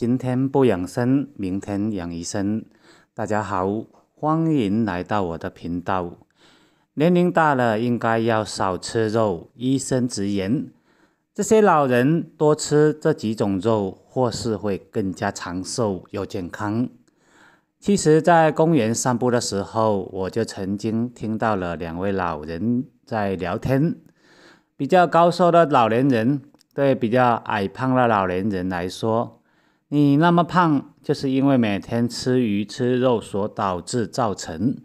今天不养生，明天养医生。大家好，欢迎来到我的频道。年龄大了，应该要少吃肉。医生直言，这些老人多吃这几种肉，或是会更加长寿又健康。其实，在公园散步的时候，我就曾经听到了两位老人在聊天。比较高寿的老年人，对比较矮胖的老年人来说。你那么胖，就是因为每天吃鱼吃肉所导致造成。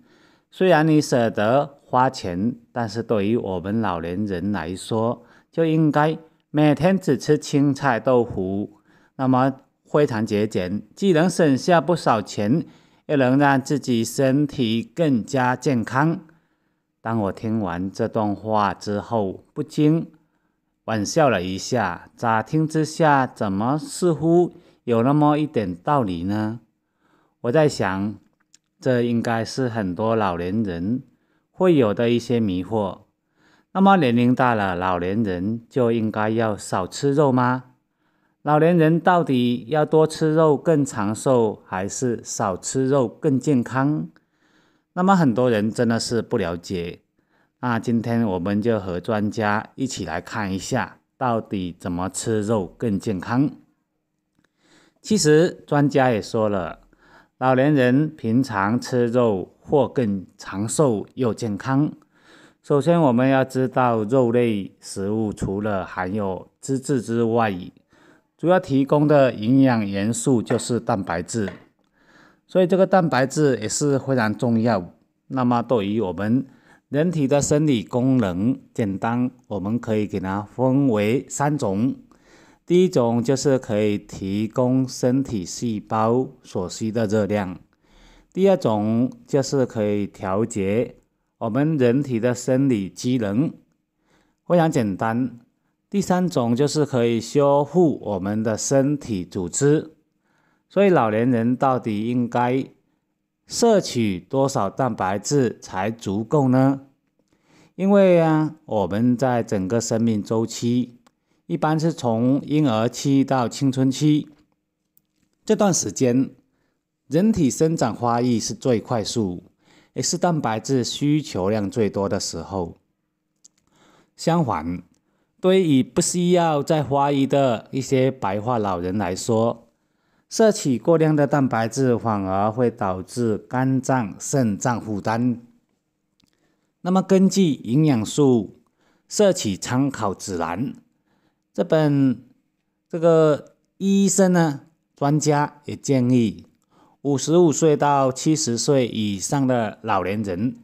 虽然你舍得花钱，但是对于我们老年人来说，就应该每天只吃青菜豆腐，那么非常节俭，既能省下不少钱，又能让自己身体更加健康。当我听完这段话之后，不禁玩笑了一下，乍听之下，怎么似乎……有那么一点道理呢，我在想，这应该是很多老年人会有的一些迷惑。那么年龄大了，老年人就应该要少吃肉吗？老年人到底要多吃肉更长寿，还是少吃肉更健康？那么很多人真的是不了解。那今天我们就和专家一起来看一下，到底怎么吃肉更健康。其实专家也说了，老年人平常吃肉或更长寿又健康。首先，我们要知道肉类食物除了含有脂质之外，主要提供的营养元素就是蛋白质。所以，这个蛋白质也是非常重要。那么，对于我们人体的生理功能，简单我们可以给它分为三种。第一种就是可以提供身体细胞所需的热量，第二种就是可以调节我们人体的生理机能，非常简单。第三种就是可以修复我们的身体组织。所以老年人到底应该摄取多少蛋白质才足够呢？因为啊，我们在整个生命周期。一般是从婴儿期到青春期这段时间，人体生长发育是最快速，也是蛋白质需求量最多的时候。相反，对于不需要再发育的一些白发老人来说，摄取过量的蛋白质反而会导致肝脏、肾脏负担。那么，根据营养素摄取参考指南。这本这个医生呢，专家也建议，五十五岁到七十岁以上的老年人，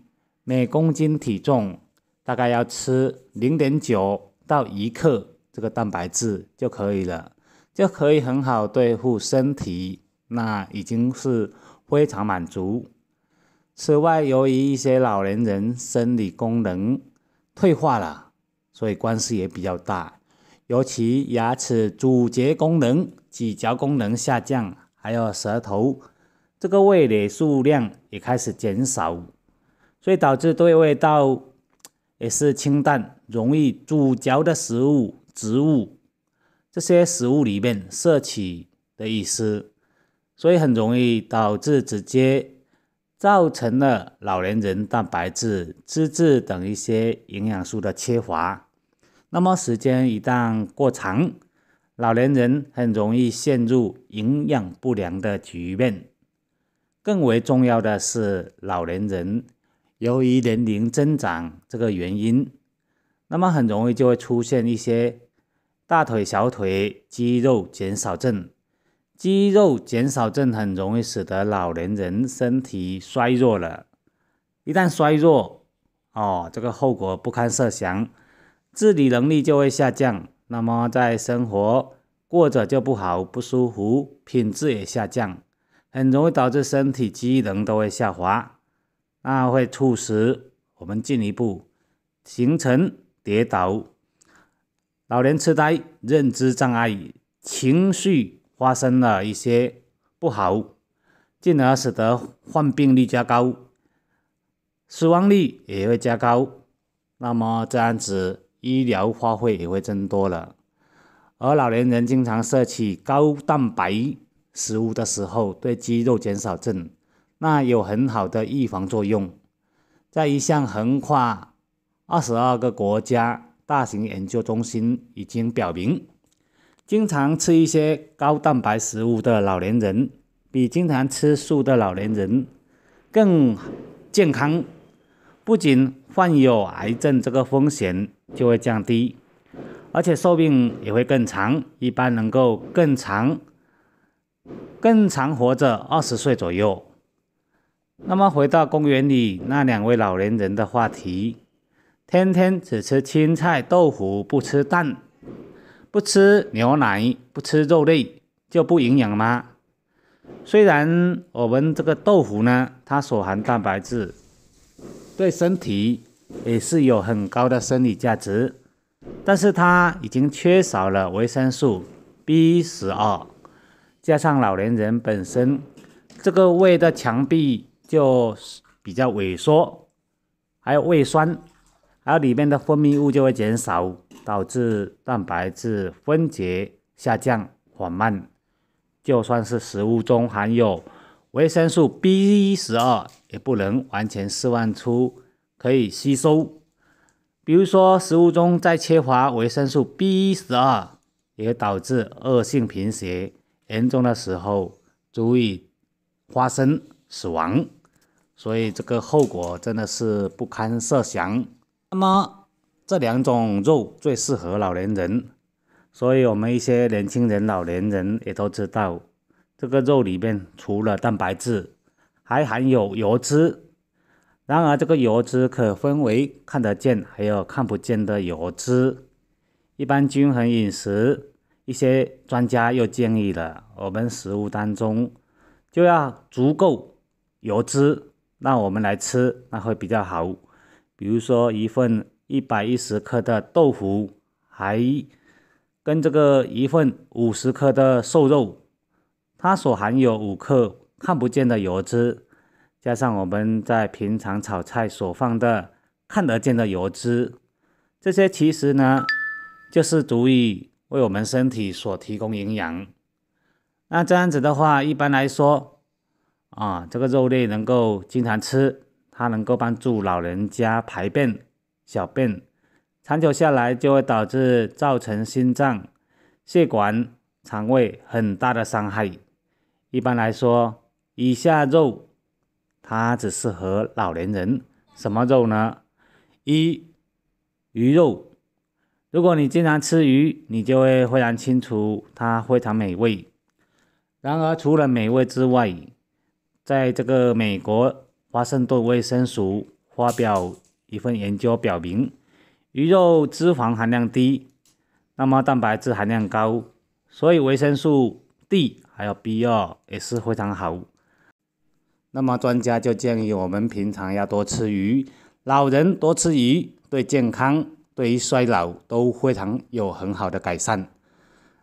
每公斤体重大概要吃零点九到一克这个蛋白质就可以了，就可以很好对付身体。那已经是非常满足。此外，由于一些老年人生理功能退化了，所以关系也比较大。尤其牙齿咀嚼功能、咀嚼功能下降，还有舌头这个味蕾数量也开始减少，所以导致对味道也是清淡，容易咀嚼的食物、植物这些食物里面摄取的意思，所以很容易导致直接造成了老年人蛋白质、脂质等一些营养素的缺乏。那么时间一旦过长，老年人很容易陷入营养不良的局面。更为重要的是，老年人由于年龄增长这个原因，那么很容易就会出现一些大腿、小腿肌肉减少症。肌肉减少症很容易使得老年人身体衰弱了。一旦衰弱，哦，这个后果不堪设想。自理能力就会下降，那么在生活过着就不好、不舒服，品质也下降，很容易导致身体机能都会下滑，那会促使我们进一步形成跌倒、老年痴呆、认知障碍、情绪发生了一些不好，进而使得患病率加高，死亡率也会加高。那么这样子。医疗花费也会增多了，而老年人经常摄取高蛋白食物的时候，对肌肉减少症那有很好的预防作用。在一项横跨二十二个国家大型研究中心已经表明，经常吃一些高蛋白食物的老年人，比经常吃素的老年人更健康。不仅患有癌症这个风险就会降低，而且寿命也会更长，一般能够更长、更长活着二十岁左右。那么回到公园里那两位老年人的话题：，天天只吃青菜、豆腐，不吃蛋、不吃牛奶、不吃肉类，就不营养吗？虽然我们这个豆腐呢，它所含蛋白质。对身体也是有很高的生理价值，但是它已经缺少了维生素 B 十二，加上老年人本身这个胃的墙壁就比较萎缩，还有胃酸，还有里面的分泌物就会减少，导致蛋白质分解下降缓慢，就算是食物中含有。维生素 B12 也不能完全释放出可以吸收。比如说，食物中再缺乏维生素 B12，也导致恶性贫血，严重的时候足以发生死亡，所以这个后果真的是不堪设想。那么这两种肉最适合老年人，所以我们一些年轻人、老年人也都知道。这个肉里面除了蛋白质，还含有油脂。然而，这个油脂可分为看得见还有看不见的油脂。一般均衡饮食，一些专家又建议了，我们食物当中就要足够油脂，那我们来吃那会比较好。比如说一份一百一十克的豆腐，还跟这个一份五十克的瘦肉。它所含有五克看不见的油脂，加上我们在平常炒菜所放的看得见的油脂，这些其实呢，就是足以为我们身体所提供营养。那这样子的话，一般来说，啊，这个肉类能够经常吃，它能够帮助老人家排便、小便，长久下来就会导致造成心脏、血管、肠胃很大的伤害。一般来说，以下肉，它只适合老年人。什么肉呢？一鱼肉。如果你经常吃鱼，你就会非常清楚，它非常美味。然而，除了美味之外，在这个美国华盛顿卫生署发表一份研究，表明鱼肉脂肪含量低，那么蛋白质含量高，所以维生素 D。还有 B 二也是非常好。那么专家就建议我们平常要多吃鱼，老人多吃鱼对健康、对于衰老都非常有很好的改善。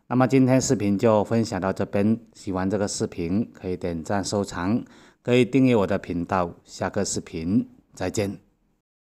那么今天视频就分享到这边，喜欢这个视频可以点赞收藏，可以订阅我的频道。下个视频再见。